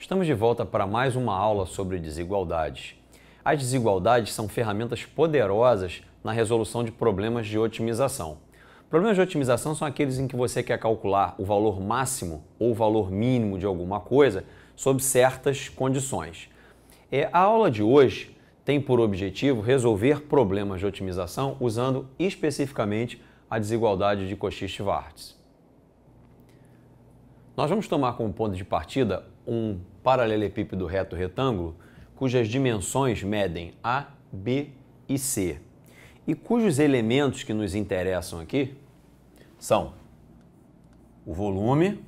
Estamos de volta para mais uma aula sobre desigualdades. As desigualdades são ferramentas poderosas na resolução de problemas de otimização. Problemas de otimização são aqueles em que você quer calcular o valor máximo ou o valor mínimo de alguma coisa sob certas condições. É, a aula de hoje tem por objetivo resolver problemas de otimização usando especificamente a desigualdade de Cauchy-Schwarz. Nós vamos tomar como ponto de partida um paralelepípedo reto retângulo cujas dimensões medem A, B e C e cujos elementos que nos interessam aqui são o volume,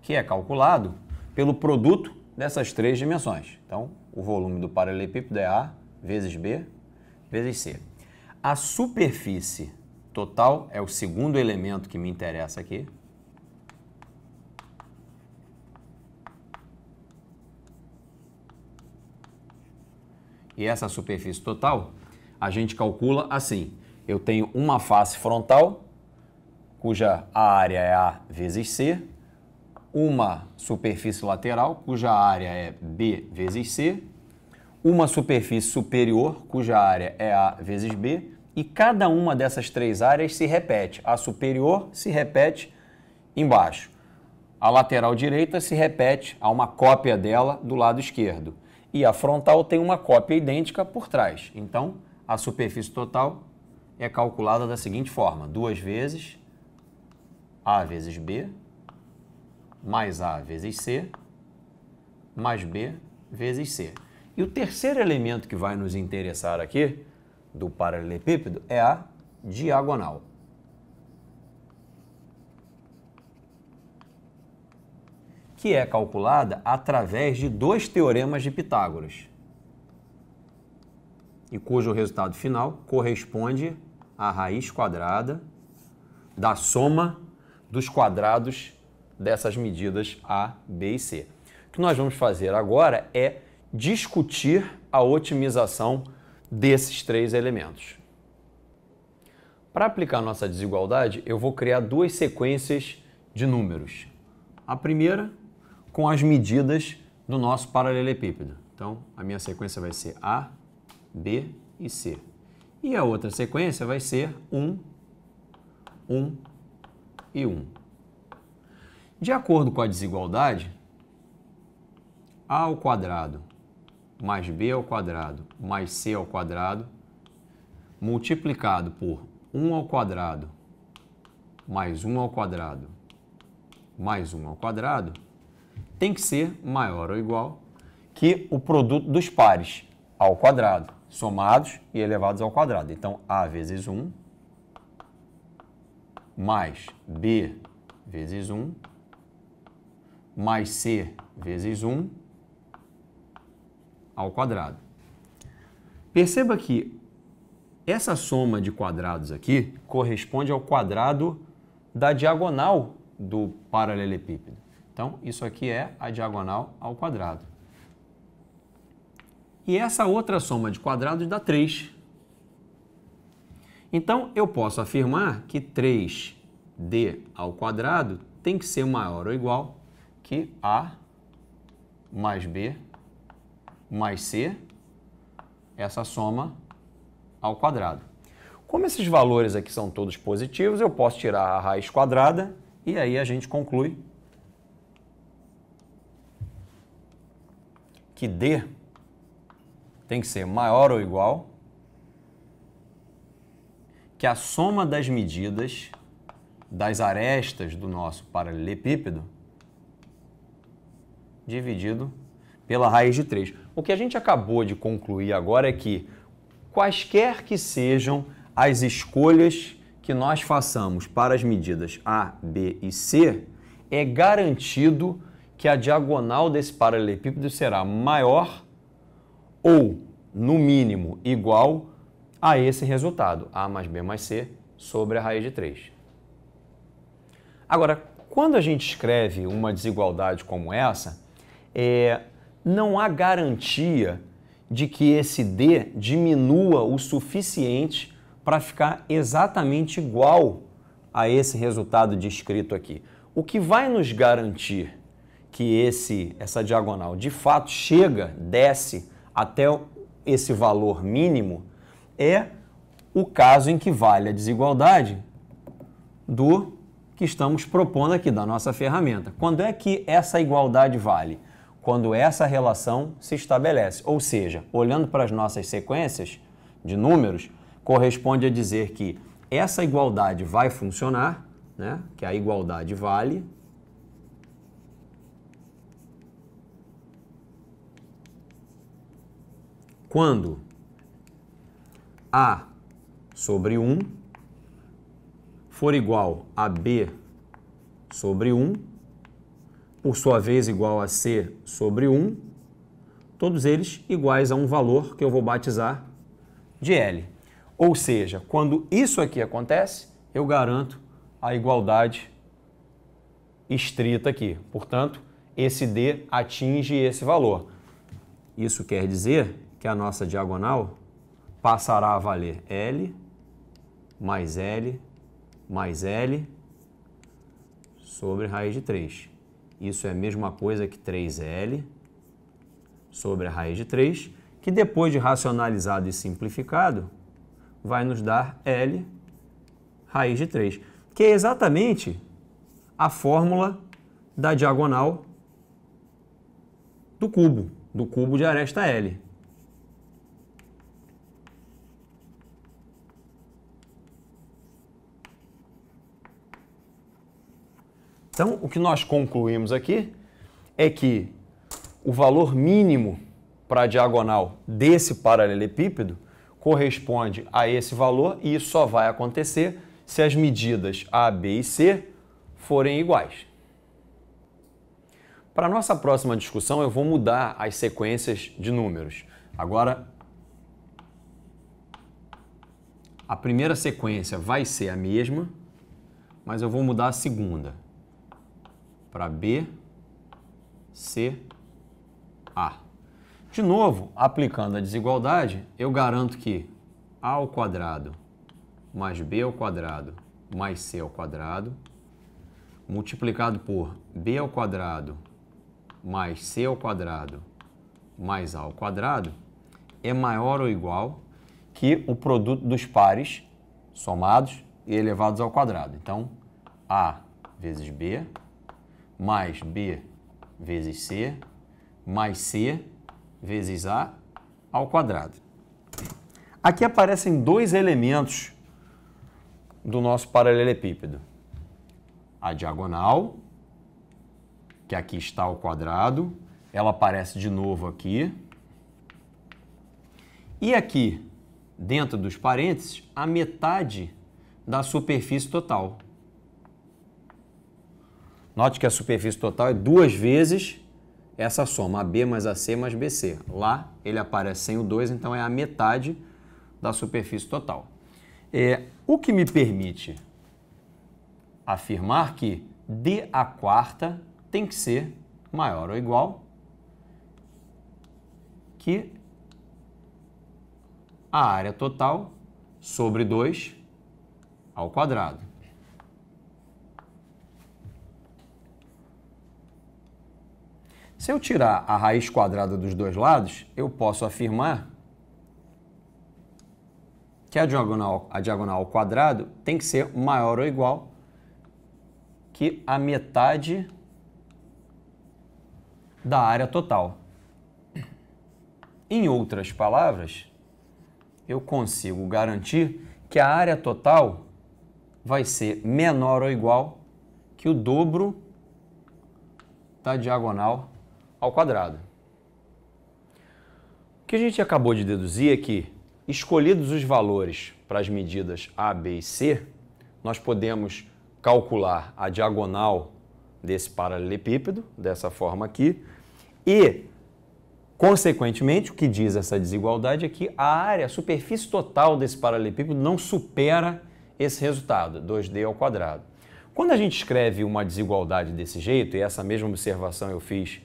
que é calculado pelo produto dessas três dimensões. Então, o volume do paralelepípedo é A vezes B vezes C. A superfície Total é o segundo elemento que me interessa aqui. E essa superfície total a gente calcula assim. Eu tenho uma face frontal, cuja área é A vezes C, uma superfície lateral, cuja área é B vezes C, uma superfície superior, cuja área é A vezes B, e cada uma dessas três áreas se repete. A superior se repete embaixo. A lateral direita se repete, a uma cópia dela do lado esquerdo. E a frontal tem uma cópia idêntica por trás. Então, a superfície total é calculada da seguinte forma: duas vezes A vezes B, mais A vezes C, mais B vezes C. E o terceiro elemento que vai nos interessar aqui do paralelepípedo é a diagonal. Que é calculada através de dois teoremas de Pitágoras e cujo resultado final corresponde à raiz quadrada da soma dos quadrados dessas medidas A, B e C. O que nós vamos fazer agora é discutir a otimização desses três elementos. Para aplicar nossa desigualdade, eu vou criar duas sequências de números. A primeira com as medidas do nosso paralelepípedo. Então, a minha sequência vai ser A, B e C. E a outra sequência vai ser 1, 1 e 1. De acordo com a desigualdade, A ao quadrado mais b ao quadrado mais c ao quadrado multiplicado por 1 ao quadrado mais 1 ao quadrado mais 1 ao quadrado tem que ser maior ou igual que o produto dos pares ao quadrado, somados e elevados ao quadrado. Então, a vezes 1 mais b vezes 1 mais c vezes 1 ao quadrado. Perceba que essa soma de quadrados aqui corresponde ao quadrado da diagonal do paralelepípedo. Então, isso aqui é a diagonal ao quadrado. E essa outra soma de quadrados dá 3. Então, eu posso afirmar que 3d ao quadrado tem que ser maior ou igual que a mais b mais C, essa soma ao quadrado. Como esses valores aqui são todos positivos, eu posso tirar a raiz quadrada e aí a gente conclui que D tem que ser maior ou igual que a soma das medidas das arestas do nosso paralelepípedo dividido pela raiz de 3. O que a gente acabou de concluir agora é que, quaisquer que sejam as escolhas que nós façamos para as medidas A, B e C, é garantido que a diagonal desse paralelepípedo será maior ou, no mínimo, igual a esse resultado, A mais B mais C sobre a raiz de 3. Agora, quando a gente escreve uma desigualdade como essa, é, não há garantia de que esse D diminua o suficiente para ficar exatamente igual a esse resultado descrito aqui. O que vai nos garantir que esse, essa diagonal de fato chega, desce até esse valor mínimo é o caso em que vale a desigualdade do que estamos propondo aqui da nossa ferramenta. Quando é que essa igualdade vale? quando essa relação se estabelece. Ou seja, olhando para as nossas sequências de números, corresponde a dizer que essa igualdade vai funcionar, né? que a igualdade vale. Quando A sobre 1 for igual a B sobre 1 por sua vez igual a C sobre 1, todos eles iguais a um valor que eu vou batizar de L. Ou seja, quando isso aqui acontece, eu garanto a igualdade estrita aqui. Portanto, esse D atinge esse valor. Isso quer dizer que a nossa diagonal passará a valer L mais L mais L sobre raiz de 3. Isso é a mesma coisa que 3L sobre a raiz de 3, que depois de racionalizado e simplificado, vai nos dar L raiz de 3, que é exatamente a fórmula da diagonal do cubo, do cubo de aresta L. Então, o que nós concluímos aqui é que o valor mínimo para a diagonal desse paralelepípedo corresponde a esse valor e isso só vai acontecer se as medidas A, B e C forem iguais. Para a nossa próxima discussão, eu vou mudar as sequências de números. Agora, a primeira sequência vai ser a mesma, mas eu vou mudar a segunda para B, C, A. De novo, aplicando a desigualdade, eu garanto que A ao quadrado mais B ao quadrado mais C ao quadrado multiplicado por B ao quadrado mais C ao quadrado mais A ao quadrado é maior ou igual que o produto dos pares somados e elevados ao quadrado. Então, A vezes B mais B vezes C, mais C vezes A ao quadrado. Aqui aparecem dois elementos do nosso paralelepípedo. A diagonal, que aqui está ao quadrado, ela aparece de novo aqui. E aqui, dentro dos parênteses, a metade da superfície total. Note que a superfície total é duas vezes essa soma, AB mais AC mais BC. Lá ele aparece sem o 2, então é a metade da superfície total. É, o que me permite afirmar que D a quarta tem que ser maior ou igual que a área total sobre 2 ao quadrado. Se eu tirar a raiz quadrada dos dois lados, eu posso afirmar que a diagonal, a diagonal ao quadrado tem que ser maior ou igual que a metade da área total. Em outras palavras, eu consigo garantir que a área total vai ser menor ou igual que o dobro da diagonal ao quadrado. O que a gente acabou de deduzir é que, escolhidos os valores para as medidas A, B e C, nós podemos calcular a diagonal desse paralelepípedo, dessa forma aqui, e, consequentemente, o que diz essa desigualdade é que a área, a superfície total desse paralelepípedo não supera esse resultado, 2D ao quadrado. Quando a gente escreve uma desigualdade desse jeito, e essa mesma observação eu fiz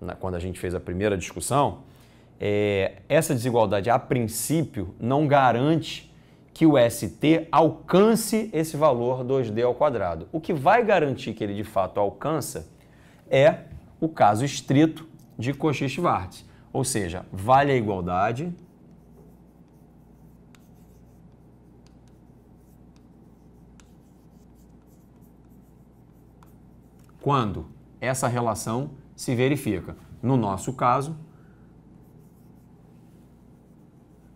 na, quando a gente fez a primeira discussão, é, essa desigualdade, a princípio, não garante que o ST alcance esse valor 2D ao quadrado. O que vai garantir que ele de fato alcança é o caso estrito de Cauchy-Schwarz, ou seja, vale a igualdade quando essa relação se verifica. No nosso caso,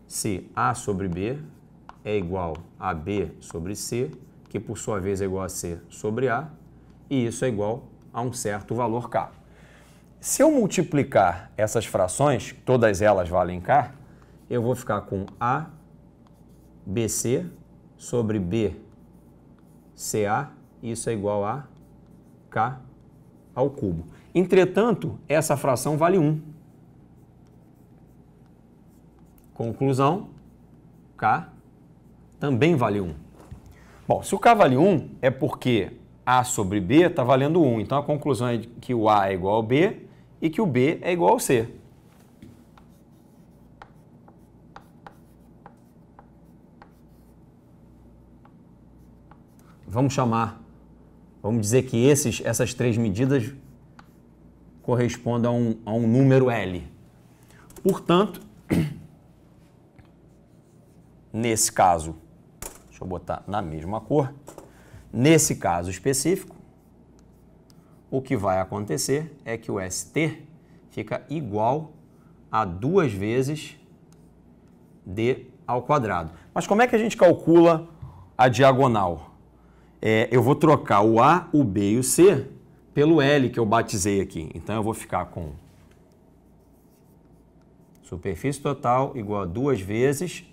se A sobre B é igual a B sobre C, que por sua vez é igual a C sobre A, e isso é igual a um certo valor K. Se eu multiplicar essas frações, todas elas valem K, eu vou ficar com A, BC sobre B, CA, isso é igual a K ao cubo. Entretanto, essa fração vale 1. Conclusão, K também vale 1. Bom, se o K vale 1, é porque A sobre B está valendo 1. Então, a conclusão é que o A é igual ao B e que o B é igual ao C. Vamos chamar, vamos dizer que esses, essas três medidas corresponde a um, a um número L. Portanto, nesse caso, deixa eu botar na mesma cor, nesse caso específico, o que vai acontecer é que o ST fica igual a duas vezes D ao quadrado. Mas como é que a gente calcula a diagonal? É, eu vou trocar o A, o B e o C pelo L que eu batizei aqui. Então eu vou ficar com superfície total igual a duas vezes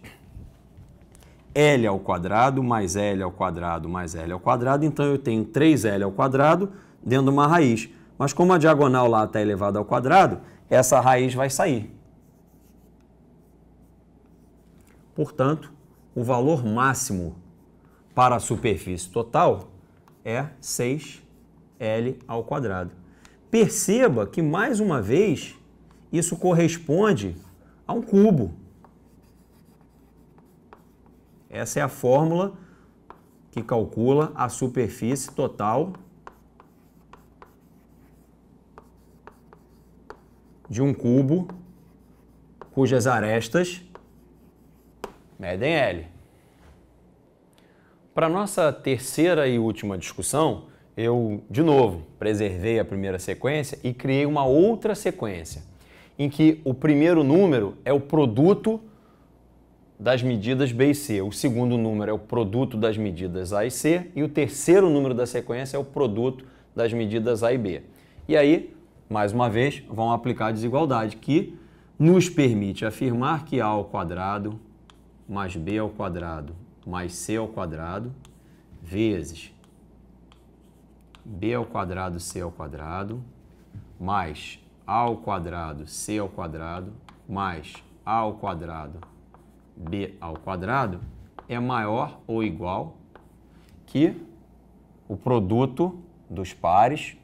L ao quadrado mais L ao quadrado mais L ao quadrado. Então eu tenho 3L ao quadrado dentro de uma raiz. Mas como a diagonal lá está elevada ao quadrado, essa raiz vai sair. Portanto, o valor máximo para a superfície total é 6 L ao quadrado. Perceba que, mais uma vez, isso corresponde a um cubo. Essa é a fórmula que calcula a superfície total de um cubo cujas arestas medem L. Para nossa terceira e última discussão, eu, de novo, preservei a primeira sequência e criei uma outra sequência, em que o primeiro número é o produto das medidas B e C, o segundo número é o produto das medidas A e C, e o terceiro número da sequência é o produto das medidas A e B. E aí, mais uma vez, vão aplicar a desigualdade, que nos permite afirmar que A ao quadrado mais B ao quadrado mais C ao quadrado vezes b ao quadrado c ao quadrado mais a ao quadrado c ao quadrado mais a ao quadrado b ao quadrado é maior ou igual que o produto dos pares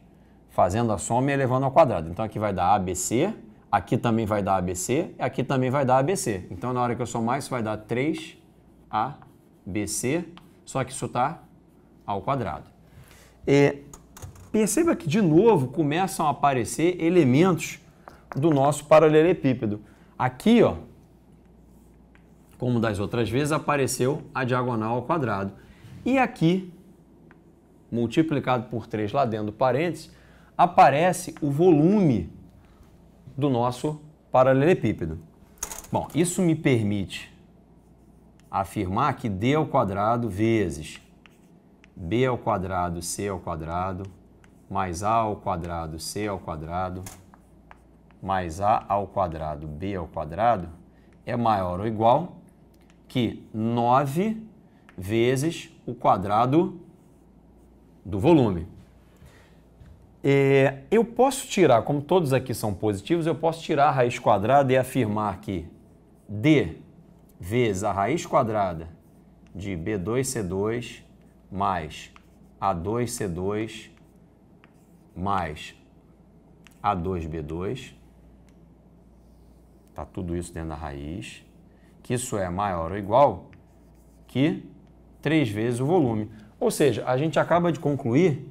fazendo a soma e elevando ao quadrado. Então aqui vai dar ABC, aqui também vai dar ABC, aqui também vai dar ABC. Então na hora que eu somar isso vai dar 3ABC, só que isso está ao quadrado. E Perceba que, de novo, começam a aparecer elementos do nosso paralelepípedo. Aqui, ó, como das outras vezes, apareceu a diagonal ao quadrado. E aqui, multiplicado por 3 lá dentro do parênteses, aparece o volume do nosso paralelepípedo. Bom, isso me permite afirmar que d ao quadrado vezes b ao quadrado c ao quadrado mais a ao quadrado c ao quadrado mais a ao quadrado b ao quadrado é maior ou igual que 9 vezes o quadrado do volume. É, eu posso tirar, como todos aqui são positivos, eu posso tirar a raiz quadrada e afirmar que d vezes a raiz quadrada de b2c2 mais a2c2 mais A2B2, está tudo isso dentro da raiz, que isso é maior ou igual que 3 vezes o volume. Ou seja, a gente acaba de concluir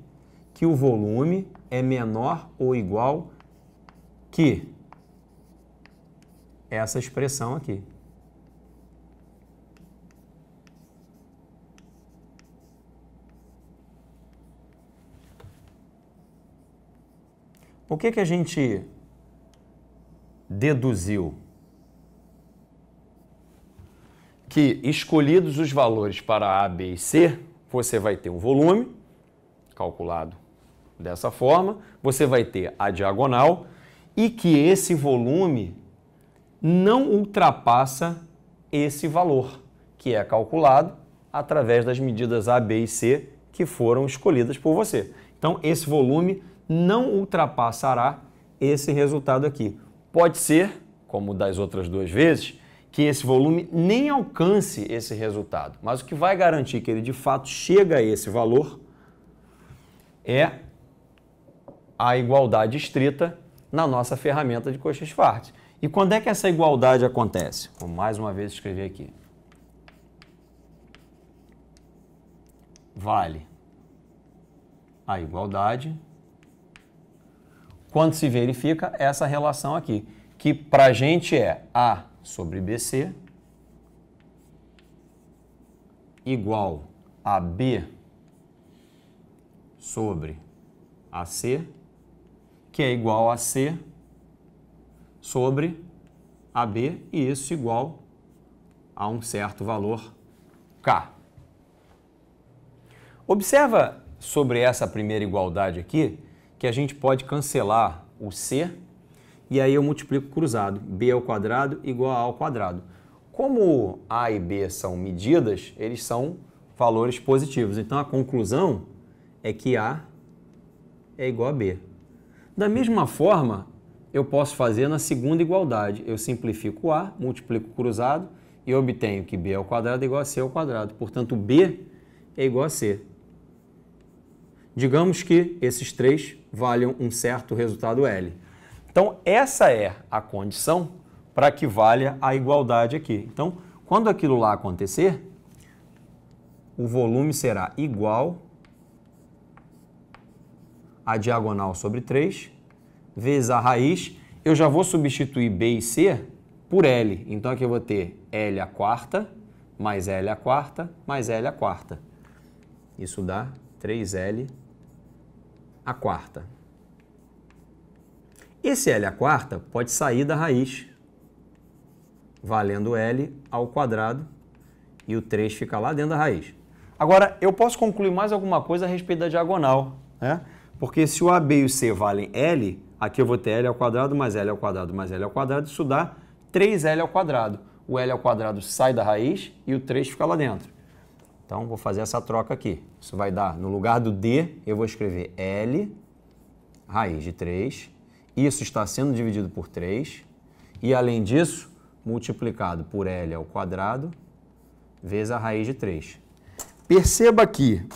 que o volume é menor ou igual que essa expressão aqui. O que, que a gente deduziu? Que escolhidos os valores para A, B e C, você vai ter um volume calculado dessa forma, você vai ter a diagonal e que esse volume não ultrapassa esse valor, que é calculado através das medidas A, B e C que foram escolhidas por você. Então, esse volume não ultrapassará esse resultado aqui. Pode ser, como das outras duas vezes, que esse volume nem alcance esse resultado, mas o que vai garantir que ele de fato chega a esse valor é a igualdade estrita na nossa ferramenta de Cauchy-Schwarz. E quando é que essa igualdade acontece? Vou mais uma vez escrever aqui. Vale a igualdade quando se verifica essa relação aqui, que para a gente é A sobre BC igual a B sobre AC, que é igual a C sobre AB, e isso igual a um certo valor K. Observa sobre essa primeira igualdade aqui que a gente pode cancelar o C e aí eu multiplico cruzado. B ao quadrado igual a A ao quadrado. Como A e B são medidas, eles são valores positivos. Então a conclusão é que A é igual a B. Da mesma forma, eu posso fazer na segunda igualdade. Eu simplifico A, multiplico cruzado e obtenho que B ao quadrado é igual a C ao quadrado. Portanto, B é igual a C. Digamos que esses três valham um certo resultado L. Então, essa é a condição para que valha a igualdade aqui. Então, quando aquilo lá acontecer, o volume será igual a diagonal sobre 3 vezes a raiz. Eu já vou substituir B e C por L. Então, aqui eu vou ter L a quarta mais L a quarta mais L a quarta. Isso dá 3L a quarta. Esse L a quarta pode sair da raiz, valendo L ao quadrado, e o 3 fica lá dentro da raiz. Agora, eu posso concluir mais alguma coisa a respeito da diagonal, né? Porque se o AB e o C valem L, aqui eu vou ter L ao quadrado mais L ao quadrado mais L ao quadrado, isso dá 3L ao quadrado. O L ao quadrado sai da raiz e o 3 fica lá dentro. Então, vou fazer essa troca aqui. Isso vai dar, no lugar do D, eu vou escrever L raiz de 3. Isso está sendo dividido por 3. E, além disso, multiplicado por L ao quadrado vezes a raiz de 3. Perceba que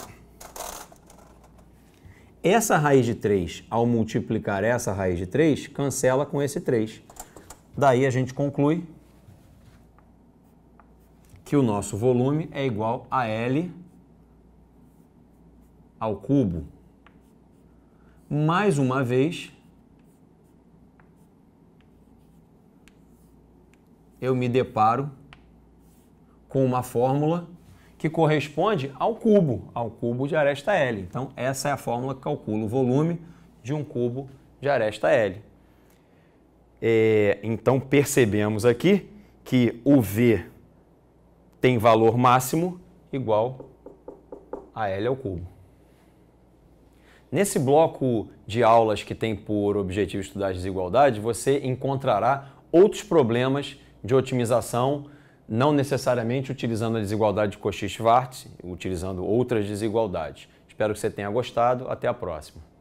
essa raiz de 3, ao multiplicar essa raiz de 3, cancela com esse 3. Daí a gente conclui que o nosso volume é igual a L ao cubo. Mais uma vez, eu me deparo com uma fórmula que corresponde ao cubo, ao cubo de aresta L. Então, essa é a fórmula que calcula o volume de um cubo de aresta L. É, então, percebemos aqui que o V tem valor máximo igual a L ao cubo. Nesse bloco de aulas que tem por objetivo estudar as desigualdades, você encontrará outros problemas de otimização, não necessariamente utilizando a desigualdade de Cauchy-Schwarz, utilizando outras desigualdades. Espero que você tenha gostado. Até a próxima.